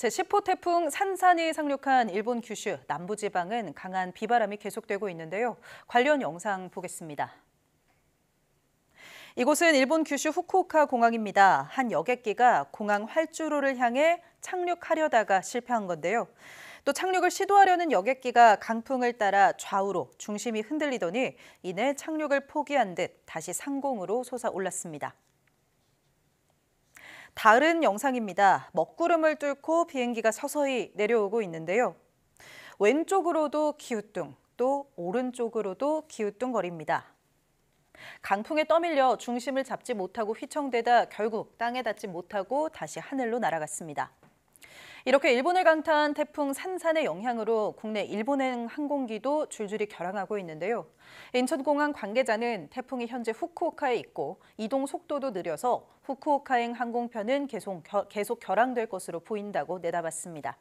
제10호 태풍 산산이 상륙한 일본 규슈 남부지방은 강한 비바람이 계속되고 있는데요. 관련 영상 보겠습니다. 이곳은 일본 규슈 후쿠오카 공항입니다. 한 여객기가 공항 활주로를 향해 착륙하려다가 실패한 건데요. 또 착륙을 시도하려는 여객기가 강풍을 따라 좌우로 중심이 흔들리더니 이내 착륙을 포기한 듯 다시 상공으로 솟아올랐습니다. 다른 영상입니다. 먹구름을 뚫고 비행기가 서서히 내려오고 있는데요. 왼쪽으로도 기우뚱, 또 오른쪽으로도 기우뚱거립니다. 강풍에 떠밀려 중심을 잡지 못하고 휘청대다 결국 땅에 닿지 못하고 다시 하늘로 날아갔습니다. 이렇게 일본을 강타한 태풍 산산의 영향으로 국내 일본행 항공기도 줄줄이 결항하고 있는데요. 인천공항 관계자는 태풍이 현재 후쿠오카에 있고 이동 속도도 느려서 후쿠오카행 항공편은 계속, 결, 계속 결항될 것으로 보인다고 내다봤습니다.